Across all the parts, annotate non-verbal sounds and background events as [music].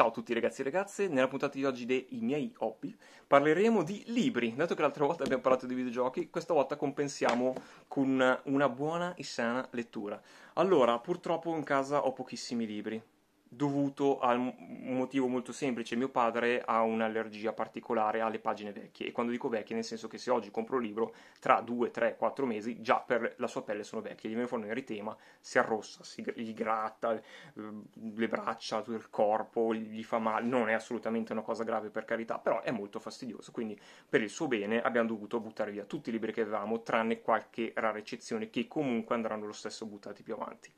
Ciao a tutti ragazzi e ragazze, nella puntata di oggi dei miei hobby parleremo di libri. Dato che l'altra volta abbiamo parlato di videogiochi, questa volta compensiamo con una buona e sana lettura. Allora, purtroppo in casa ho pochissimi libri dovuto a un motivo molto semplice. Mio padre ha un'allergia particolare alle pagine vecchie e quando dico vecchie nel senso che se oggi compro un libro, tra 2, 3, 4 mesi già per la sua pelle sono vecchie, gli viene fuori un eritema, si arrossa, si, gli gratta ehm, le braccia, tutto il corpo, gli fa male, non è assolutamente una cosa grave per carità, però è molto fastidioso, quindi per il suo bene abbiamo dovuto buttare via tutti i libri che avevamo, tranne qualche rara eccezione che comunque andranno lo stesso buttati più avanti.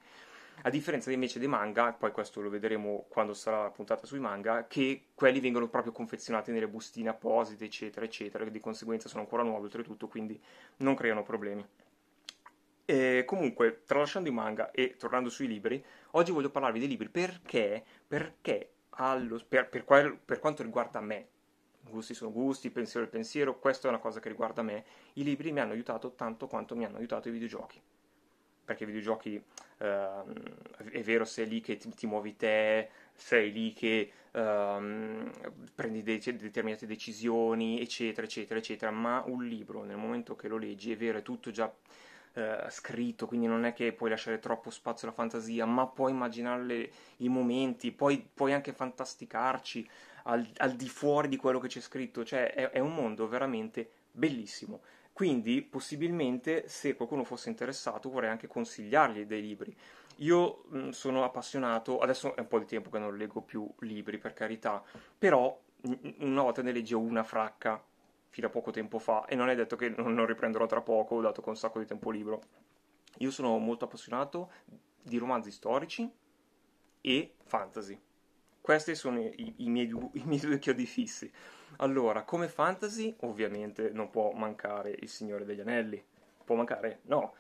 A differenza invece dei manga, poi questo lo vedremo quando sarà la puntata sui manga, che quelli vengono proprio confezionati nelle bustine apposite, eccetera, eccetera, che di conseguenza sono ancora nuovi oltretutto, quindi non creano problemi. E comunque, tralasciando i manga e tornando sui libri, oggi voglio parlarvi dei libri perché, perché allo, per, per, qual, per quanto riguarda me, gusti sono gusti, pensiero è pensiero, questa è una cosa che riguarda me, i libri mi hanno aiutato tanto quanto mi hanno aiutato i videogiochi perché i videogiochi uh, è vero sei lì che ti, ti, muovi te, sei lì che uh, prendi de- determinate decisioni, eccetera, eccetera, eccetera, ma un libro nel momento che lo leggi è vero, è tutto già Uh, scritto, quindi non è che puoi lasciare troppo spazio alla fantasia, ma puoi immaginare i momenti, puoi, puoi anche fantasticarci al, al, di fuori di quello che c'è scritto, cioè è, è un mondo veramente bellissimo. Quindi, possibilmente, se qualcuno fosse interessato, vorrei anche consigliargli dei libri. Io mh, mm, sono appassionato, adesso è un po' di tempo che non leggo più libri, per carità, però una volta ne leggevo una fracca fino a poco tempo fa e non è detto che non riprenderò tra poco, dato che ho un sacco di tempo libro. Io sono molto appassionato di romanzi storici e fantasy. Questi sono i, i miei, [laughs] i miei due chiodi fissi. Allora, come fantasy, ovviamente non può mancare Il Signore degli Anelli. Può mancare? No.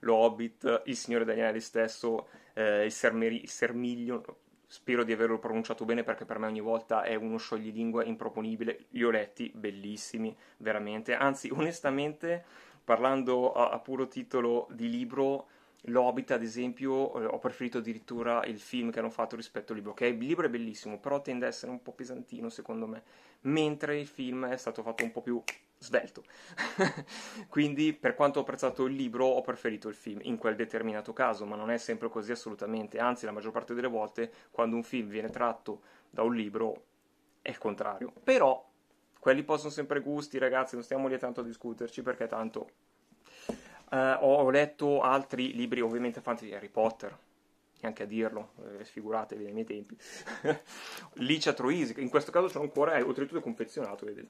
Lo [laughs] Hobbit, Il Signore degli Anelli stesso, eh, il, Sermeri, il Sermiglio, spero di averlo pronunciato bene perché per me ogni volta è uno scioglilingue improponibile. Li ho letti, bellissimi, veramente. Anzi, onestamente, parlando a, a puro titolo di libro L'Hobbit, ad esempio, eh, ho preferito addirittura il film che hanno fatto rispetto al libro, che il libro è bellissimo, però tende ad essere un po' pesantino secondo me, mentre il film è stato fatto un po' più svelto. [laughs] Quindi, per quanto ho apprezzato il libro, ho preferito il film in quel determinato caso, ma non è sempre così assolutamente, anzi la maggior parte delle volte quando un film viene tratto da un libro è il contrario. Però quelli possono sempre gusti, ragazzi, non stiamo lì tanto a discuterci perché tanto eh, ho letto altri libri, ovviamente fantasy, Harry Potter, neanche a dirlo, eh, sfiguratevi nei miei tempi. [laughs] Licia Troisi, in questo caso c'è un cuore, eh, oltretutto confezionato, vedete.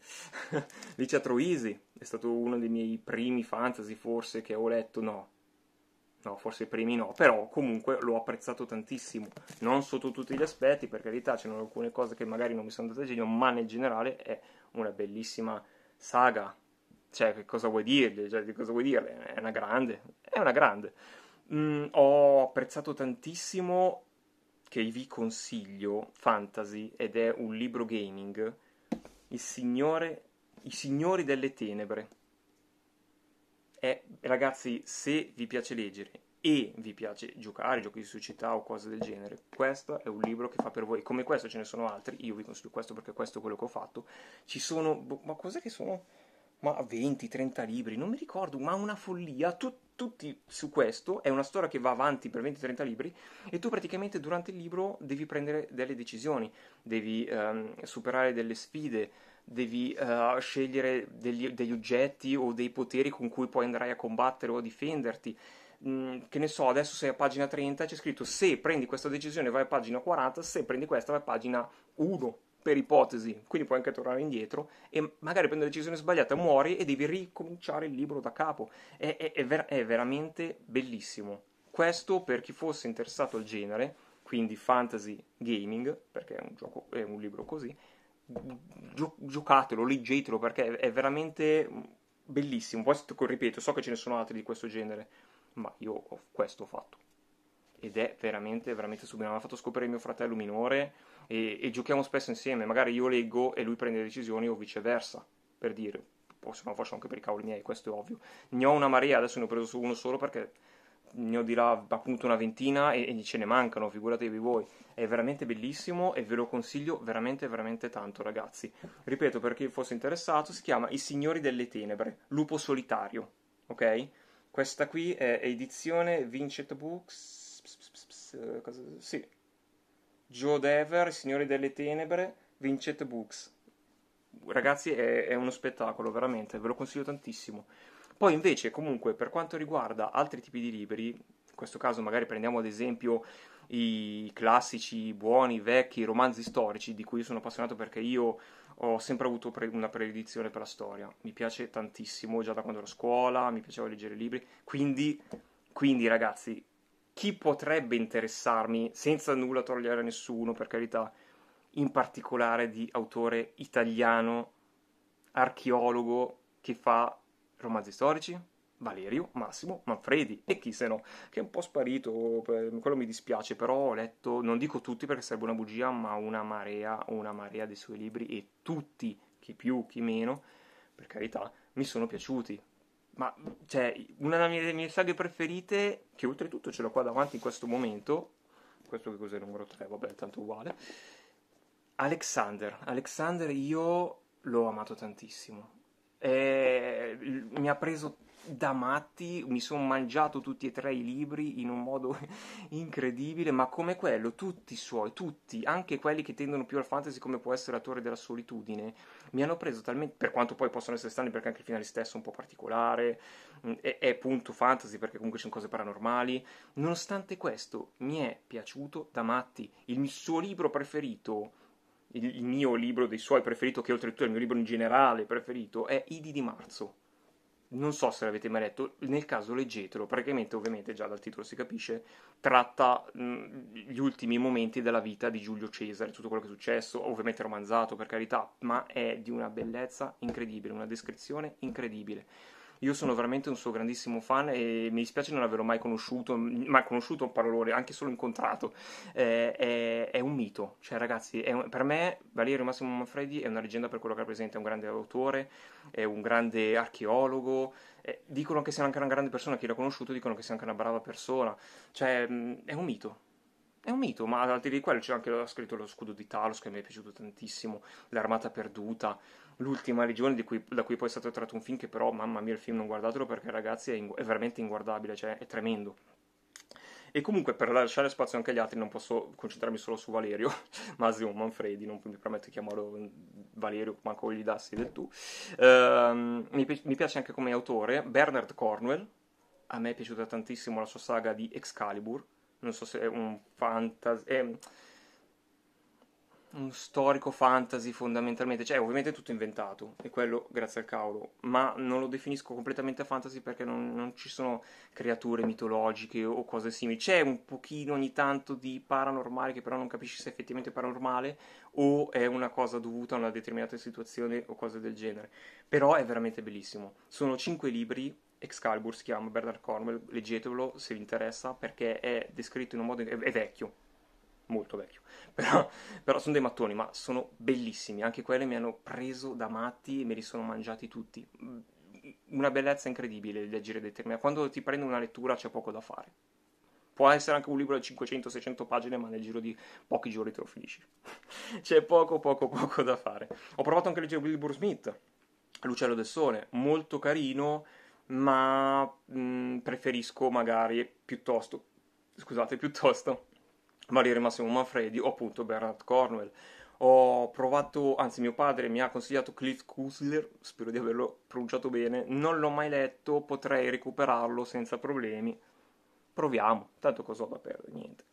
[laughs] Licia Troisi è stato uno dei miei primi fantasy, forse, che ho letto, no. No, forse i primi no, però comunque l'ho apprezzato tantissimo, non sotto tutti gli aspetti, per carità, c'erano alcune cose che magari non mi sono andate a genio, ma nel generale è una bellissima saga cioè, che cosa vuoi dirgli? Cioè, cosa vuoi dirle? È una grande, è una grande. Mm, ho apprezzato tantissimo, che vi consiglio, Fantasy, ed è un libro gaming, Il Signore, I Signori delle Tenebre. E, ragazzi, se vi piace leggere e vi piace giocare, giochi di società o cose del genere, questo è un libro che fa per voi. Come questo ce ne sono altri, io vi consiglio questo perché questo è quello che ho fatto. Ci sono... Boh, ma cos'è che sono ma 20, 30 libri, non mi ricordo, ma una follia, tu, tutti su questo, è una storia che va avanti per 20-30 libri e tu praticamente durante il libro devi prendere delle decisioni, devi ehm, superare delle sfide, devi eh, scegliere degli, degli, oggetti o dei poteri con cui poi andrai a combattere o a difenderti. Mm, che ne so, adesso sei a pagina 30, c'è scritto se prendi questa decisione vai a pagina 40, se prendi questa vai a pagina 1 per ipotesi, quindi puoi anche tornare indietro e magari prendi la decisione sbagliata, muori e devi ricominciare il libro da capo. È, è, è, ver- è veramente bellissimo. Questo per chi fosse interessato al genere, quindi fantasy gaming, perché è un, gioco, è un libro così, gio- giocatelo, leggetelo perché è veramente bellissimo. Poi, ripeto, so che ce ne sono altri di questo genere, ma io questo ho fatto ed è veramente, veramente subito. Mi ha fatto scoprire mio fratello minore e, e, giochiamo spesso insieme. Magari io leggo e lui prende decisioni o viceversa, per dire. O se no faccio anche per i cavoli miei, questo è ovvio. Ne ho una marea, adesso ne ho preso uno solo perché ne ho di là appunto una ventina e, e ce ne mancano, figuratevi voi. È veramente bellissimo e ve lo consiglio veramente, veramente tanto, ragazzi. Ripeto, per chi fosse interessato, si chiama I Signori delle Tenebre, Lupo Solitario, ok? Questa qui è edizione Vincent Books cosa, sì. Joe Dever, Signori delle Tenebre, Vincent Books. Ragazzi, è, è uno spettacolo, veramente, ve lo consiglio tantissimo. Poi invece, comunque, per quanto riguarda altri tipi di libri, in questo caso magari prendiamo ad esempio i classici, buoni, vecchi romanzi storici di cui sono appassionato perché io ho sempre avuto una predizione per la storia. Mi piace tantissimo, già da quando ero a scuola, mi piaceva leggere libri. Quindi, quindi ragazzi, chi potrebbe interessarmi, senza nulla togliere a nessuno, per carità, in particolare di autore italiano, archeologo che fa romanzi storici? Valerio, Massimo, Manfredi e chi se no, che è un po' sparito, quello mi dispiace, però ho letto, non dico tutti perché sarebbe una bugia, ma una marea, una marea dei suoi libri e tutti, chi più, chi meno, per carità, mi sono piaciuti, ma cioè, una delle mie, saghe preferite, che oltretutto ce l'ho qua davanti in questo momento, questo che cos'è il numero 3, vabbè, tanto uguale. Alexander, Alexander io l'ho amato tantissimo. E mi ha preso da matti, mi sono mangiato tutti e tre i libri in un modo [laughs] incredibile, ma come quello, tutti i suoi, tutti, anche quelli che tendono più al fantasy come può essere la Torre della Solitudine, mi hanno preso talmente, per quanto poi possono essere strani perché anche il finale stesso è un po' particolare, mm, è, è punto fantasy perché comunque ci sono cose paranormali, nonostante questo mi è piaciuto da matti, il suo libro preferito il, mio libro dei suoi preferito, che oltretutto è il mio libro in generale preferito, è Idi di marzo non so se l'avete mai letto, nel caso leggetelo, praticamente ovviamente già dal titolo si capisce, tratta mh, gli ultimi momenti della vita di Giulio Cesare, tutto quello che è successo, ovviamente romanzato per carità, ma è di una bellezza incredibile, una descrizione incredibile. Io sono veramente un suo grandissimo fan e mi dispiace non averlo mai conosciuto, ma conosciuto un parolone, anche solo incontrato. Eh, è, è, un mito, cioè ragazzi, un, per me Valerio Massimo Manfredi è una leggenda per quello che rappresenta, è un grande autore, è un grande archeologo, eh, dicono che sia anche una grande persona, chi l'ha conosciuto dicono che sia anche una brava persona, cioè mm, è un mito, è un mito, ma al di là di quello c'è anche ha scritto lo scudo di Talos che mi è piaciuto tantissimo, l'armata perduta, l'ultima religione cui, da cui poi è stato tratto un film che però, mamma mia, il film non guardatelo perché ragazzi è, ingu- è veramente inguardabile, cioè è tremendo. E comunque per lasciare spazio anche agli altri non posso concentrarmi solo su Valerio, [laughs] Massimo Manfredi, non mi permetto di chiamarlo mm, Valerio, manco gli dassi del tu. Uh, mi, mi piace anche come autore Bernard Cornwell, a me è piaciuta tantissimo la sua saga di Excalibur, non so se è un fantasy... È un storico fantasy fondamentalmente, cioè ovviamente è tutto inventato e quello grazie al cavolo, ma non lo definisco completamente fantasy perché non, non, ci sono creature mitologiche o cose simili, c'è un pochino ogni tanto di paranormale che però non capisci se è effettivamente paranormale o è una cosa dovuta a una determinata situazione o cose del genere, però è veramente bellissimo, sono cinque libri Excalibur si chiama Bernard Cornwell, leggetelo se vi interessa perché è descritto in un modo è, è vecchio, molto vecchio, [laughs] però però sono dei mattoni, ma sono bellissimi. Anche quelli mi hanno preso da matti e me li sono mangiati tutti. Mm, una bellezza incredibile leggere determinati. Quando ti prende una lettura c'è poco da fare. Può essere anche un libro da 500-600 pagine, ma nel giro di pochi giorni te lo finisci. [laughs] c'è poco, poco, poco da fare. Ho provato anche a leggere Wilbur Smith, L'Uccello del Sole, molto carino, ma mh, mm, preferisco magari piuttosto, scusate, piuttosto Maria Massimo Manfredi o appunto Bernard Cornwell. Ho provato, anzi mio padre mi ha consigliato Cliff Kusler, spero di averlo pronunciato bene, non l'ho mai letto, potrei recuperarlo senza problemi. Proviamo, tanto cosa ho da perdere, niente.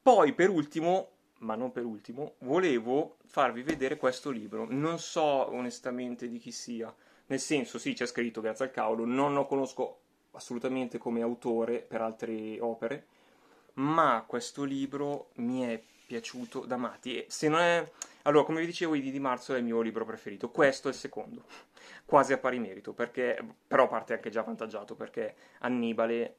Poi per ultimo, ma non per ultimo, volevo farvi vedere questo libro. Non so onestamente di chi sia, nel senso sì c'è scritto grazie al cavolo, non lo conosco assolutamente come autore per altre opere ma questo libro mi è piaciuto da matti. se non è... Allora, come vi dicevo, Idi di marzo è il mio libro preferito, questo è il secondo, [laughs] quasi a pari merito, perché... però parte anche già avvantaggiato, perché Annibale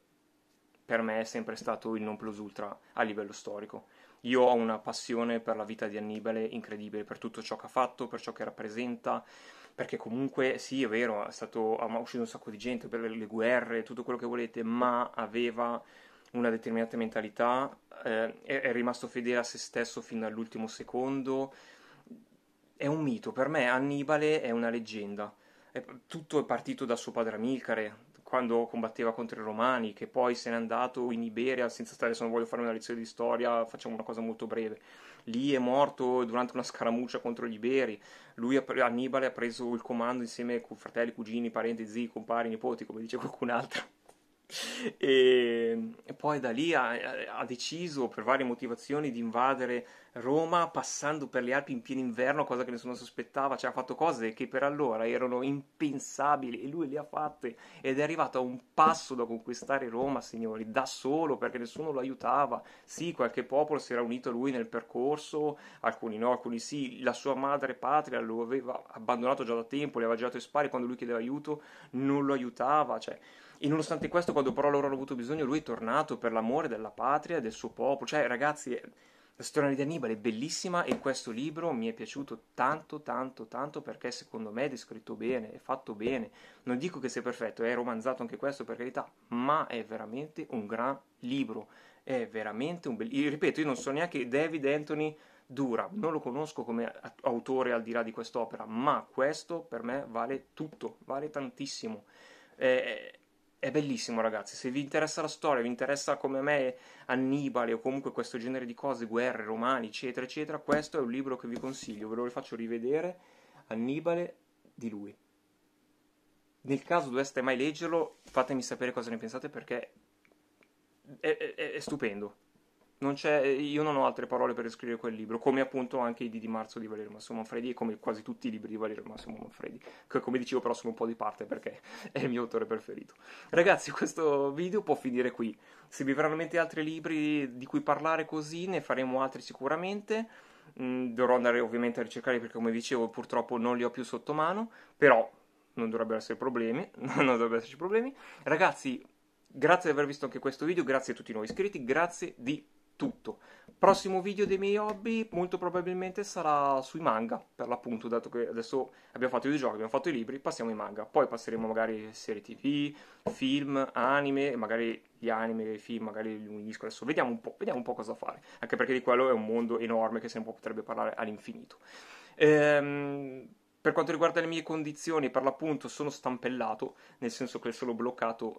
per me è sempre stato il non plus ultra a livello storico. Io ho una passione per la vita di Annibale incredibile, per tutto ciò che ha fatto, per ciò che rappresenta, perché comunque sì, è vero, è stato, ha uscito un sacco di gente per le guerre, tutto quello che volete, ma aveva una determinata mentalità, eh, è, è, rimasto fedele a se stesso fino all'ultimo secondo. È un mito, per me Annibale è una leggenda. È, tutto è partito da suo padre Amilcare, quando combatteva contro i Romani, che poi se n'è andato in Iberia senza stare, se non voglio fare una lezione di storia, facciamo una cosa molto breve. Lì è morto durante una scaramuccia contro gli Iberi. Lui, Annibale, ha preso il comando insieme con fratelli, cugini, parenti, zii, compari, nipoti, come dice qualcun altro e, poi da lì ha, ha deciso per varie motivazioni di invadere Roma passando per le Alpi in pieno inverno, cosa che nessuno sospettava, cioè ha fatto cose che per allora erano impensabili e lui le ha fatte ed è arrivato a un passo da conquistare Roma, signori, da solo perché nessuno lo aiutava. Sì, qualche popolo si era unito a lui nel percorso, alcuni no, alcuni sì, la sua madre patria lo aveva abbandonato già da tempo, le aveva girato i spari quando lui chiedeva aiuto, non lo aiutava, cioè e nonostante questo, quando però loro hanno avuto bisogno, lui è tornato per l'amore della patria e del suo popolo. Cioè, ragazzi, la storia di Annibale è bellissima e questo libro mi è piaciuto tanto, tanto, tanto perché secondo me è descritto bene, è fatto bene. Non dico che sia perfetto, è romanzato anche questo per carità, ma è veramente un gran libro. È veramente un bel... Io ripeto, io non so neanche David Anthony Dura, non lo conosco come autore al di là di quest'opera, ma questo per me vale tutto, vale tantissimo. Eh, è bellissimo, ragazzi. Se vi interessa la storia, vi interessa come a me Annibale o comunque questo genere di cose, guerre, romani, eccetera, eccetera, questo è un libro che vi consiglio. Ve lo faccio rivedere. Annibale di lui. Nel caso doveste mai leggerlo, fatemi sapere cosa ne pensate perché è, è, è stupendo. Non eh, io non ho altre parole per descrivere quel libro, come appunto anche i di, di marzo di Valerio Massimo Manfredi e come quasi tutti i libri di Valerio Massimo Manfredi, che come dicevo però sono un po' di parte perché [laughs] è il mio autore preferito. Ragazzi, questo video può finire qui. Se vi verranno in mente altri libri di cui parlare così, ne faremo altri sicuramente. Mm, dovrò andare ovviamente a ricercare perché come dicevo purtroppo non li ho più sotto mano, però non dovrebbero essere problemi, [laughs] non dovrebbero esserci problemi. Ragazzi, grazie di aver visto anche questo video, grazie a tutti i nuovi iscritti, grazie di tutto. Prossimo video dei miei hobby molto probabilmente sarà sui manga, per l'appunto, dato che adesso abbiamo fatto i videogiochi, abbiamo fatto i libri, passiamo ai manga. Poi passeremo magari serie tv, film, anime, magari gli anime, i film, magari li unisco adesso. Vediamo un, vediamo un po' cosa fare, anche perché di quello è un mondo enorme che se ne potrebbe parlare all'infinito. Ehm per quanto riguarda le mie condizioni, per l'appunto sono stampellato, nel senso che sono bloccato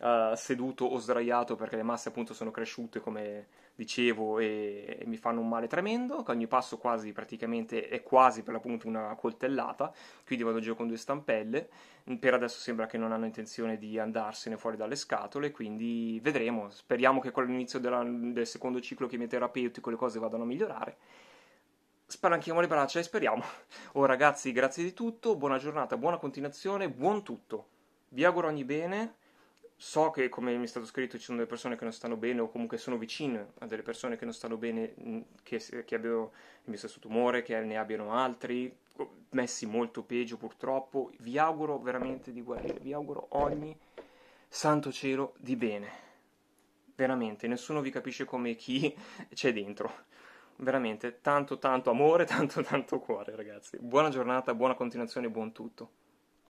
uh, [laughs] seduto o sdraiato perché le masse appunto sono cresciute come dicevo e, e mi fanno un male tremendo, che ogni passo quasi praticamente è quasi per l'appunto una coltellata, quindi vado giù con due stampelle, per adesso sembra che non hanno intenzione di andarsene fuori dalle scatole, quindi vedremo, speriamo che con l'inizio della, del secondo ciclo chemioterapeutico le cose vadano a migliorare spalanchiamo le braccia e speriamo. [laughs] Oh ragazzi, grazie di tutto, buona giornata, buona continuazione, buon tutto. Vi auguro ogni bene. So che, come mi è stato scritto, ci sono delle persone che non stanno bene o comunque sono vicine a delle persone che non stanno bene, mm, che, che abbiano il mio stesso tumore, che ne abbiano altri, messi molto peggio purtroppo. Vi auguro veramente di guarire, vi auguro ogni santo cielo di bene. Veramente, nessuno vi capisce come chi [laughs] c'è dentro veramente tanto tanto amore, [laughs] tanto tanto cuore ragazzi. Buona giornata, buona continuazione, buon tutto.